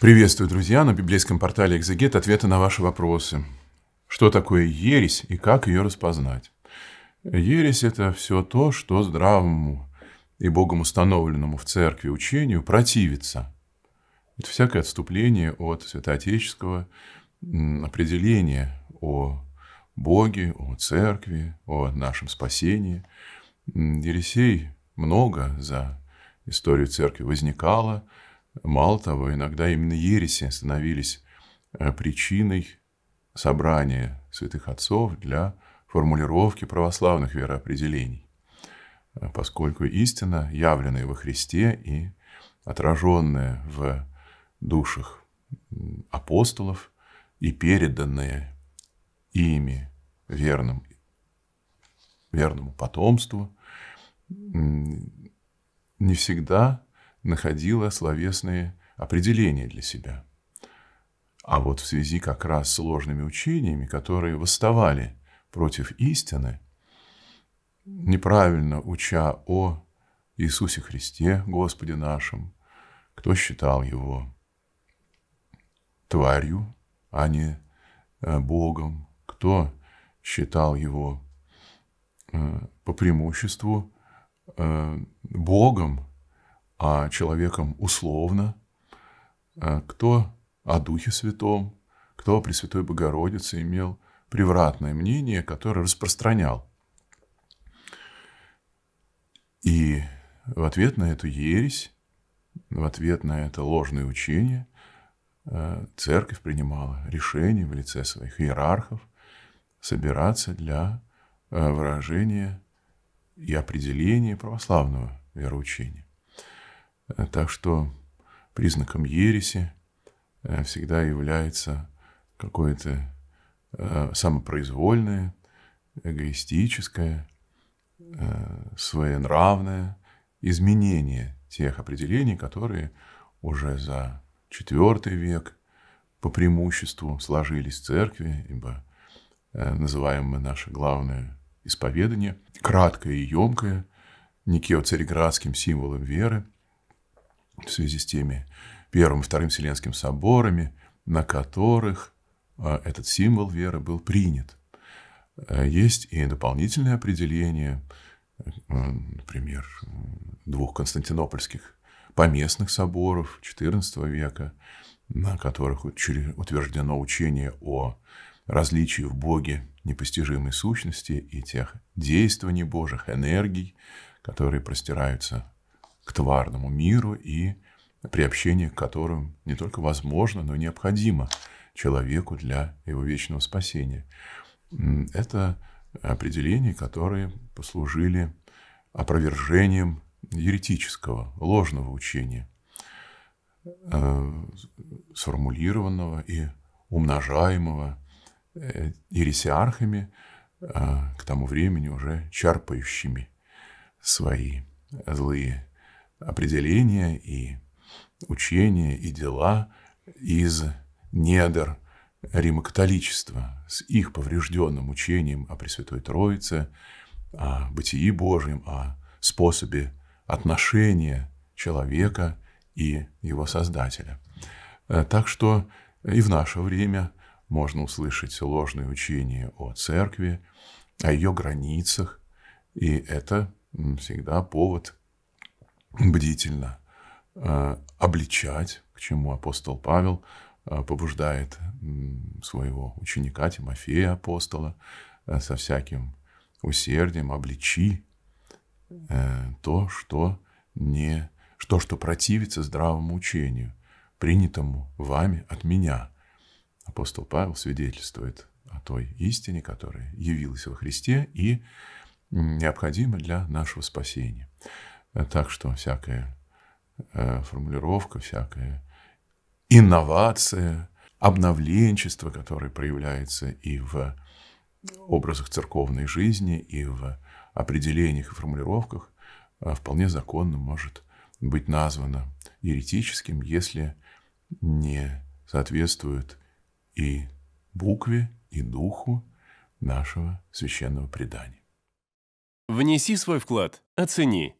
Приветствую, друзья, на библейском портале «Экзегет» ответы на ваши вопросы. Что такое ересь и как ее распознать? Ересь – это все то, что здравому и Богом установленному в церкви учению противится. Это всякое отступление от святоотеческого определения о Боге, о церкви, о нашем спасении. Ересей много за историю церкви возникало – Мало того, иногда именно ереси становились э, причиной собрания святых отцов для формулировки православных вероопределений, э, поскольку истина, явленная во Христе и отраженная в душах апостолов и переданная ими верным, верному потомству, не всегда находила словесные определения для себя. А вот в связи как раз с ложными учениями, которые восставали против истины, неправильно уча о Иисусе Христе, Господе нашем, кто считал его тварью, а не э, Богом, кто считал его э, по преимуществу э, Богом, а человеком условно, э, кто о Духе Святом, кто о Пресвятой Богородице имел превратное мнение, которое распространял. И в ответ на эту ересь, в ответ на это ложное учение, э, церковь принимала решение в лице своих иерархов собираться для э, выражения и определения православного вероучения. Э, так что признаком ереси э, всегда является какое-то э, самопроизвольное, эгоистическое, своенравное изменение тех определений, которые уже за IV век по преимуществу сложились в церкви, ибо называемое наше главное исповедание, краткое и емкое, никео символом веры – в связи с теми Первым и Вторым Вселенским соборами, на которых а, этот символ веры был принят. Э, есть и дополнительные определения, э, например, двух константинопольских поместных соборов XIV века, на которых утверждено учение о различии в Боге непостижимой сущности и тех действований Божьих, энергий, которые простираются к тварному миру и приобщение к которым не только возможно, но и необходимо человеку для его вечного спасения. Это определения, которые послужили опровержением еретического, ложного учения, э, сформулированного и умножаемого ересиархами, э, э, к тому времени уже чарпающими свои злые определения и учения и дела из недр римокатоличества с их поврежденным учением о Пресвятой Троице, о бытии Божьем, о способе отношения человека и его Создателя. Э, так что и в наше время можно услышать ложные учения о церкви, о ее границах, и это всегда повод бдительно э, обличать, к чему апостол Павел э, побуждает своего ученика Тимофея апостола э, со всяким усердием обличи то, что не что, что противится здравому учению, принятому вами от меня. Апостол Павел свидетельствует о той истине, которая явилась во Христе и необходима для нашего спасения. Э, так что всякая э, формулировка, всякая инновация, обновленчество, которое проявляется и в образах церковной жизни, и в определениях и формулировках, э, вполне законно может быть названо еретическим, если не соответствует и букве, и духу нашего священного предания. Внеси свой вклад, оцени –